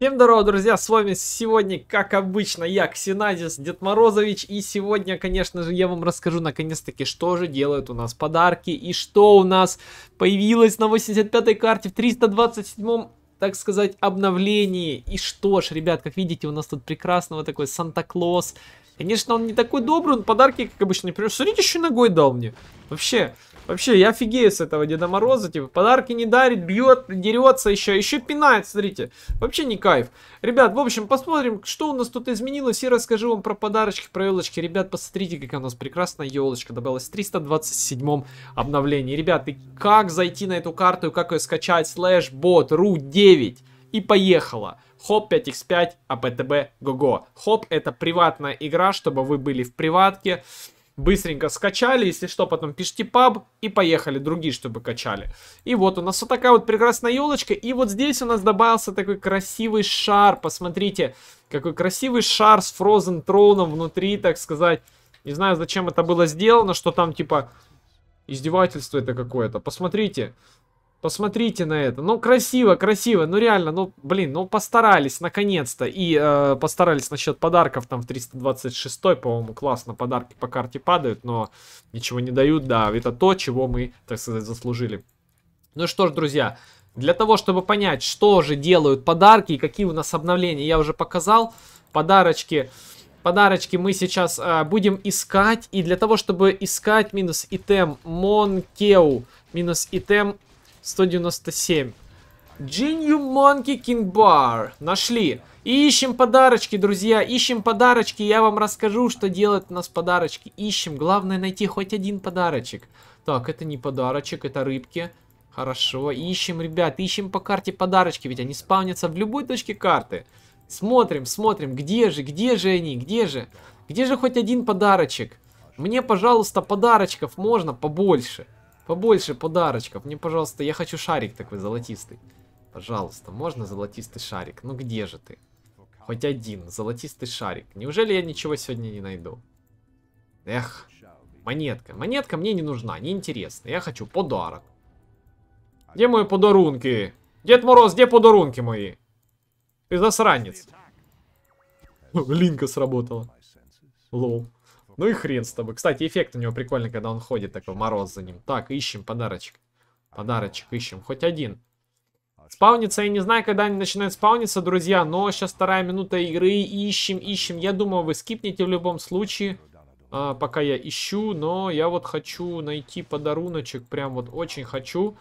Всем здорово, друзья, с вами сегодня, как обычно, я, Ксенадис Дед Морозович, и сегодня, конечно же, я вам расскажу, наконец-таки, что же делают у нас подарки, и что у нас появилось на 85-й карте в 327-м, так сказать, обновлении, и что ж, ребят, как видите, у нас тут прекрасного такой Санта-Клаус, конечно, он не такой добрый, он подарки, как обычно, не принес, смотрите, еще ногой дал мне, вообще... Вообще, я офигею с этого Деда Мороза, типа, подарки не дарит, бьет, дерется еще, еще пинает, смотрите. Вообще не кайф. Ребят, в общем, посмотрим, что у нас тут изменилось и расскажу вам про подарочки, про елочки. Ребят, посмотрите, какая у нас прекрасная елочка добавилась в 327 обновлении. Ребят, и как зайти на эту карту и как ее скачать? Слэш бот, ру 9 и поехала. Хоп 5x5, АПТБ, го Хоп это приватная игра, чтобы вы были в приватке. Быстренько скачали, если что, потом пишите паб и поехали другие, чтобы качали. И вот у нас вот такая вот прекрасная елочка. И вот здесь у нас добавился такой красивый шар. Посмотрите, какой красивый шар с Frozen Throne внутри, так сказать. Не знаю, зачем это было сделано, что там типа издевательство это какое-то. Посмотрите. Посмотрите на это. Ну, красиво, красиво. Ну, реально, ну, блин, ну, постарались, наконец-то. И э, постарались насчет подарков. Там в 326, по-моему, классно подарки по карте падают, но ничего не дают. Да, это то, чего мы, так сказать, заслужили. Ну что ж, друзья, для того, чтобы понять, что же делают подарки и какие у нас обновления, я уже показал. Подарочки... Подарочки мы сейчас э, будем искать. И для того, чтобы искать минус итем Монкеу, минус итем 197. Genu Monkey King Bar. Нашли. И ищем подарочки, друзья. Ищем подарочки. Я вам расскажу, что делать у нас подарочки. Ищем. Главное найти хоть один подарочек. Так, это не подарочек, это рыбки. Хорошо. Ищем, ребят. Ищем по карте подарочки. Ведь они спавнятся в любой точке карты. Смотрим, смотрим. Где же, где же они, где же? Где же хоть один подарочек? Мне, пожалуйста, подарочков можно побольше. Побольше подарочков. Мне, пожалуйста, я хочу шарик такой золотистый. Пожалуйста, можно золотистый шарик? Ну где же ты? Хоть один золотистый шарик. Неужели я ничего сегодня не найду? Эх, монетка. Монетка мне не нужна, неинтересно. Я хочу подарок. Где мои подарунки? Дед Мороз, где подарунки мои? Ты засранец. Линка сработала. Лоу. Ну и хрен с тобой. Кстати, эффект у него прикольный, когда он ходит такой мороз за ним. Так, ищем подарочек. Подарочек ищем, хоть один. Спаунится, я не знаю, когда они начинают спауниться, друзья, но сейчас вторая минута игры, ищем, ищем. Я думаю, вы скипнете в любом случае, а, пока я ищу, но я вот хочу найти подаруночек, прям вот очень хочу.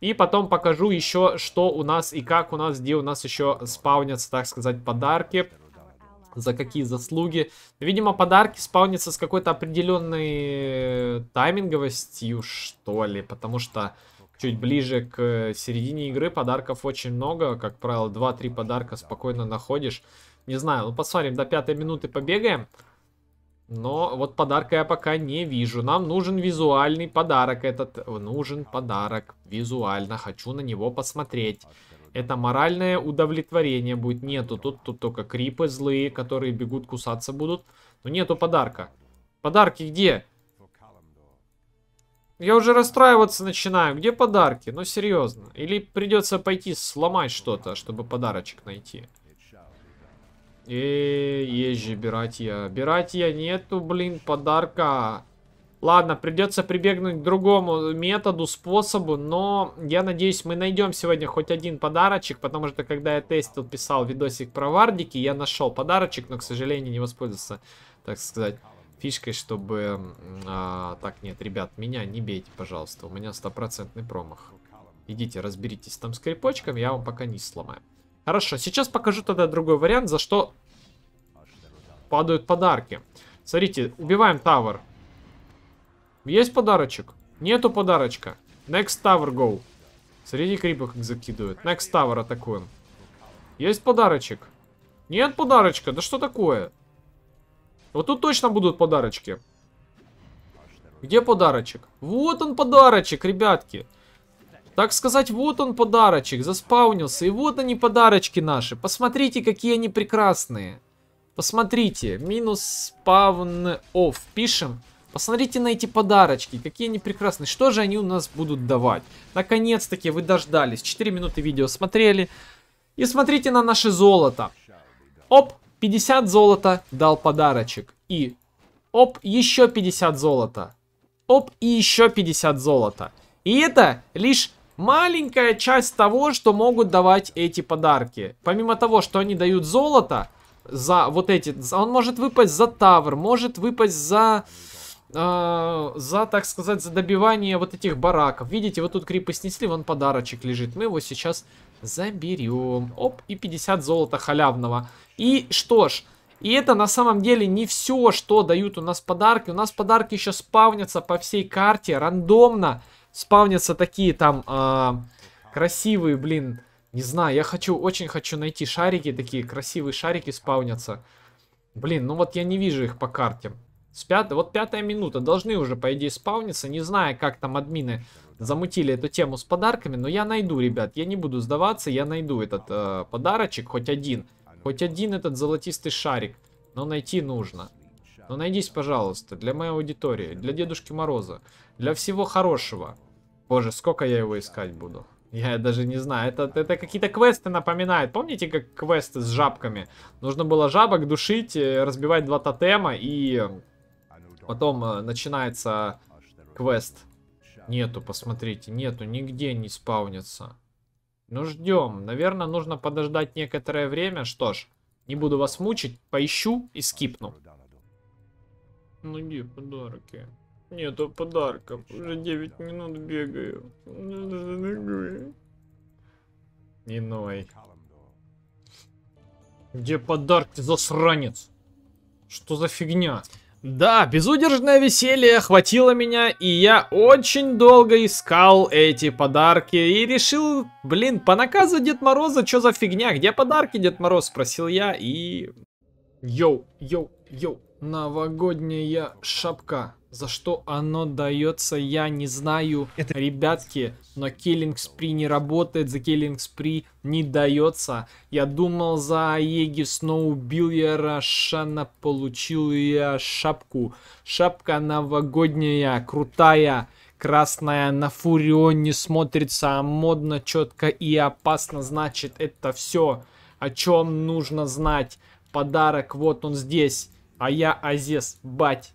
И потом покажу еще, что у нас и как у нас, где у нас еще спаунятся, так сказать, подарки за какие заслуги. Видимо, подарки спаунятся с какой-то определенной э, тайминговостью, что ли, потому что чуть ближе к середине игры подарков очень много, как правило, 2-3 подарка спокойно находишь. Не знаю, ну посмотрим, до пятой минуты побегаем. Но вот подарка я пока не вижу. Нам нужен визуальный подарок этот. Нужен подарок визуально. Хочу на него посмотреть. Это моральное удовлетворение будет. Нету. Тут, тут только крипы злые, которые бегут, кусаться будут. Но нету подарка. Подарки где? Я уже расстраиваться начинаю. Где подарки? Ну, серьезно. Или придется пойти сломать что-то, чтобы подарочек найти. Эээ, езжи, бирать я нету, блин, подарка. Ладно, придется прибегнуть к другому методу, способу, но я надеюсь, мы найдем сегодня хоть один подарочек, потому что когда я тестил, писал видосик про вардики, я нашел подарочек, но, к сожалению, не воспользовался, так сказать, фишкой, чтобы... А, так, нет, ребят, меня не бейте, пожалуйста, у меня стопроцентный промах. Идите, разберитесь там с крепочком, я вам пока не сломаю. Хорошо, сейчас покажу тогда другой вариант, за что падают подарки. Смотрите, убиваем тавер. Есть подарочек? Нету подарочка. Next tower go. Среди крипов как закидывают. Next tower атакуем. Есть подарочек? Нет подарочка? Да что такое? Вот тут точно будут подарочки. Где подарочек? Вот он подарочек, ребятки. Так сказать, вот он подарочек, заспаунился. И вот они подарочки наши. Посмотрите, какие они прекрасные. Посмотрите, минус спавн офф пишем. Посмотрите на эти подарочки, какие они прекрасные. Что же они у нас будут давать? Наконец-таки вы дождались. 4 минуты видео смотрели. И смотрите на наше золото. Оп, 50 золота дал подарочек. И оп, еще 50 золота. Оп, и еще 50 золота. И это лишь маленькая часть того, что могут давать эти подарки. Помимо того, что они дают золото за вот эти... Он может выпасть за тавр, может выпасть за... А, за, так сказать, за добивание вот этих бараков. Видите, вот тут крипы снесли, вон подарочек лежит. Мы его сейчас заберем. Оп, и 50 золота халявного. И что ж, и это на самом деле не все, что дают у нас подарки. У нас подарки еще спавнятся по всей карте рандомно. Спавнятся такие там э, красивые, блин, не знаю. Я хочу, очень хочу найти шарики, такие красивые шарики спавнятся. Блин, ну вот я не вижу их по карте. С пятой, вот пятая минута. Должны уже, по идее, спауниться. Не знаю, как там админы замутили эту тему с подарками, но я найду, ребят. Я не буду сдаваться, я найду этот э, подарочек, хоть один. Хоть один этот золотистый шарик. Но найти нужно. Но найдись, пожалуйста, для моей аудитории, для Дедушки Мороза, для всего хорошего. Боже, сколько я его искать буду. Я даже не знаю, это, это какие-то квесты напоминают. Помните, как квесты с жабками? Нужно было жабок душить, э, разбивать два тотема и Потом э, начинается квест. Нету, посмотрите, нету, нигде не спаунится. Ну ждем. Наверное, нужно подождать некоторое время. Что ж, не буду вас мучить, поищу и скипну. Ну где подарки? Нету подарков. Уже 9 минут бегаю. Иной. Где подарки, засранец? Что за фигня? Да, безудержное веселье охватило меня, и я очень долго искал эти подарки и решил, блин, по наказу Дед Мороза, что за фигня, где подарки, Дед Мороз, спросил я, и... Йоу, йоу, йоу, новогодняя шапка. За что оно дается, я не знаю, это... ребятки, но Killing Spree не работает, за Killing Spree не дается. Я думал за Аеги, Сноу убил я Рошана, получил я шапку. Шапка новогодняя, крутая, красная, на Фурионе смотрится а модно, четко и опасно, значит это все, о чем нужно знать. Подарок, вот он здесь, а я Азес, бать.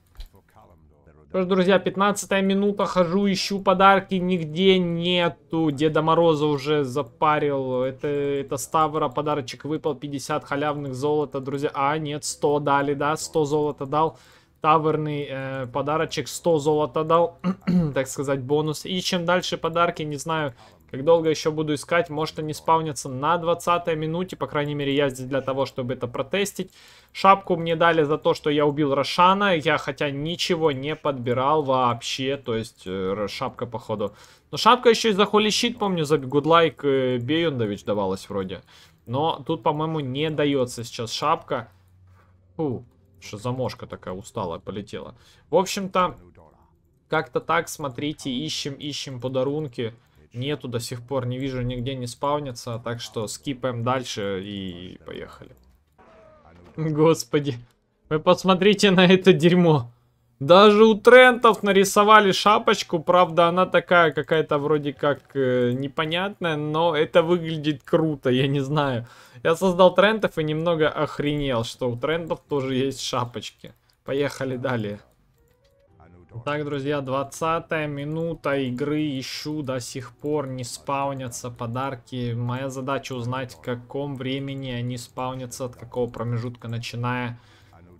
Что ж, друзья, 15 минута, хожу, ищу подарки, нигде нету. Деда Мороза уже запарил. Это, это Ставра, подарочек выпал, 50 халявных золота, друзья. А, нет, 100 дали, да, 100 золота дал. Таверный э, подарочек, 100 золота дал, так сказать, бонус. И чем дальше подарки, не знаю, как долго еще буду искать, может они спавнятся на 20 минуте, по крайней мере я здесь для того, чтобы это протестить. Шапку мне дали за то, что я убил Рошана, я хотя ничего не подбирал вообще, то есть э, шапка походу. Но шапка еще и за холи щит, помню, за гудлайк э, Беюндович давалась вроде. Но тут, по-моему, не дается сейчас шапка. Фу, что замошка такая усталая полетела. В общем-то, как-то так, смотрите, ищем, ищем подарунки нету до сих пор, не вижу нигде не спавнится, так что скипаем дальше и поехали. Господи, вы посмотрите на это дерьмо. Даже у Трентов нарисовали шапочку, правда она такая какая-то вроде как э, непонятная, но это выглядит круто, я не знаю. Я создал Трентов и немного охренел, что у Трентов тоже есть шапочки. Поехали далее. Так, друзья, 20 минута игры. Ищу до сих пор не спаунятся подарки. Моя задача узнать, в каком времени они спаунятся, от какого промежутка начиная.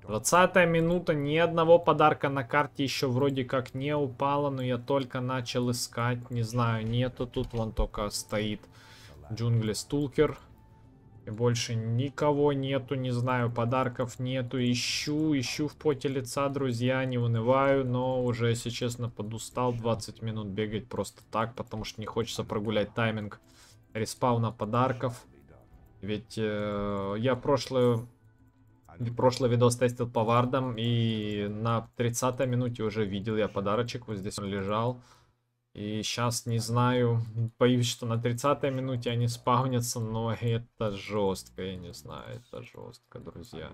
20 минута, ни одного подарка на карте еще вроде как не упало, но я только начал искать, не знаю, нету, тут вон только стоит джунгли стулкер, больше никого нету, не знаю, подарков нету. Ищу, ищу в поте лица, друзья, не унываю, но уже, если честно, подустал 20 минут бегать просто так, потому что не хочется прогулять тайминг респауна подарков. Ведь э, я прошлый прошлый видос тестил по вардам, и на 30 минуте уже видел я подарочек, вот здесь он лежал. И сейчас не знаю, боюсь, что на 30-й минуте они спавнятся, но это жестко, я не знаю, это жестко, друзья.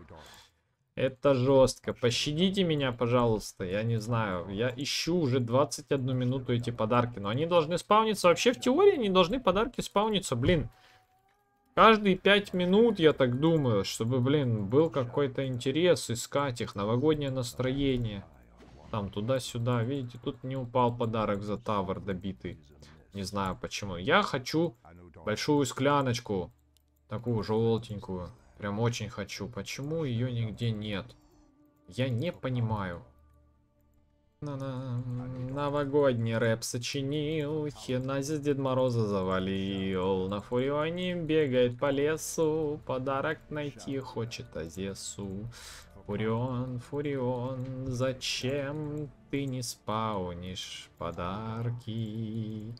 Это жестко. Пощадите меня, пожалуйста. Я не знаю. Я ищу уже 21 минуту эти подарки. Но они должны спавниться. Вообще в теории они должны подарки спавниться. Блин. Каждые 5 минут, я так думаю, чтобы, блин, был какой-то интерес искать их. Новогоднее настроение там туда-сюда. Видите, тут не упал подарок за тавер добитый. Не знаю почему. Я хочу большую скляночку. Такую желтенькую. Прям очень хочу. Почему ее нигде нет? Я не понимаю. Новогодний рэп сочинил, Хеназис Дед Мороза завалил. На Фурионе бегает по лесу, Подарок найти хочет Азесу. Фурион, Фурион, зачем ты не спаунишь подарки?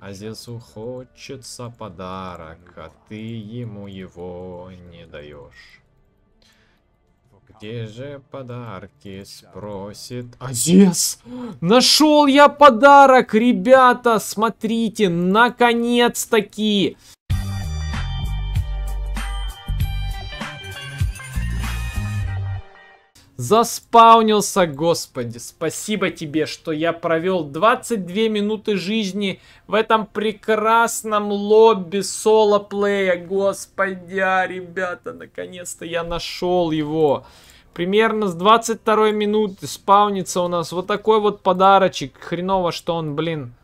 Азесу хочется подарок, а ты ему его не даешь. Где же подарки, спросит Азес. Нашел я подарок, ребята, смотрите, наконец-таки. Заспаунился, господи, спасибо тебе, что я провел 22 минуты жизни в этом прекрасном лобби соло-плея, господи, а, ребята, наконец-то я нашел его. Примерно с 22 минуты спаунится у нас вот такой вот подарочек. Хреново, что он, блин,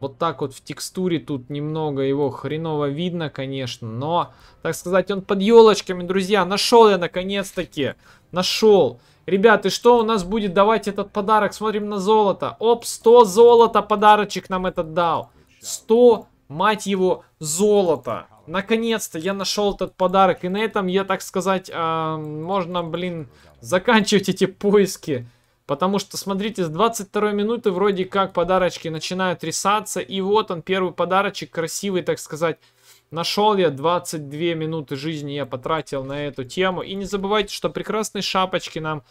вот так вот в текстуре тут немного его хреново видно, конечно. Но, так сказать, он под елочками, друзья. Нашел я наконец-таки. Нашел. Ребята, и что у нас будет давать этот подарок? Смотрим на золото. Оп, 100 золота подарочек нам этот дал. 100 Мать его, золото. Наконец-то я нашел этот подарок. И на этом, я так сказать, э, можно, блин, заканчивать эти поиски. Потому что, смотрите, с 22 минуты вроде как подарочки начинают рисаться. И вот он, первый подарочек, красивый, так сказать. Нашел я 22 минуты жизни, я потратил на эту тему. И не забывайте, что прекрасные шапочки нам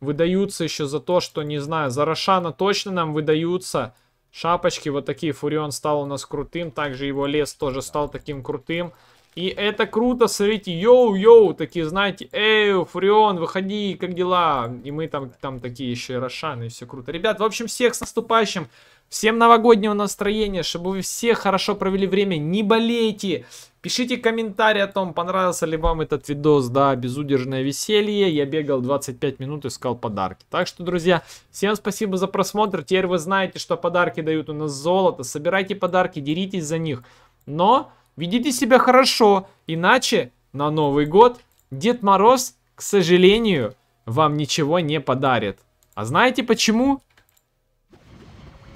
выдаются еще за то, что, не знаю, за Рошана точно нам выдаются шапочки. Вот такие Фурион стал у нас крутым. Также его лес тоже стал таким крутым. И это круто, смотрите, йоу-йоу, такие, знаете, эй, Фурион, выходи, как дела? И мы там, там такие еще и Рошаны, и все круто. Ребят, в общем, всех с наступающим, всем новогоднего настроения, чтобы вы все хорошо провели время, не болейте, Пишите комментарии о том, понравился ли вам этот видос. Да, безудержное веселье. Я бегал 25 минут, искал подарки. Так что, друзья, всем спасибо за просмотр. Теперь вы знаете, что подарки дают у нас золото. Собирайте подарки, деритесь за них. Но ведите себя хорошо, иначе на Новый год Дед Мороз, к сожалению, вам ничего не подарит. А знаете почему?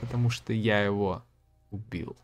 Потому что я его убил.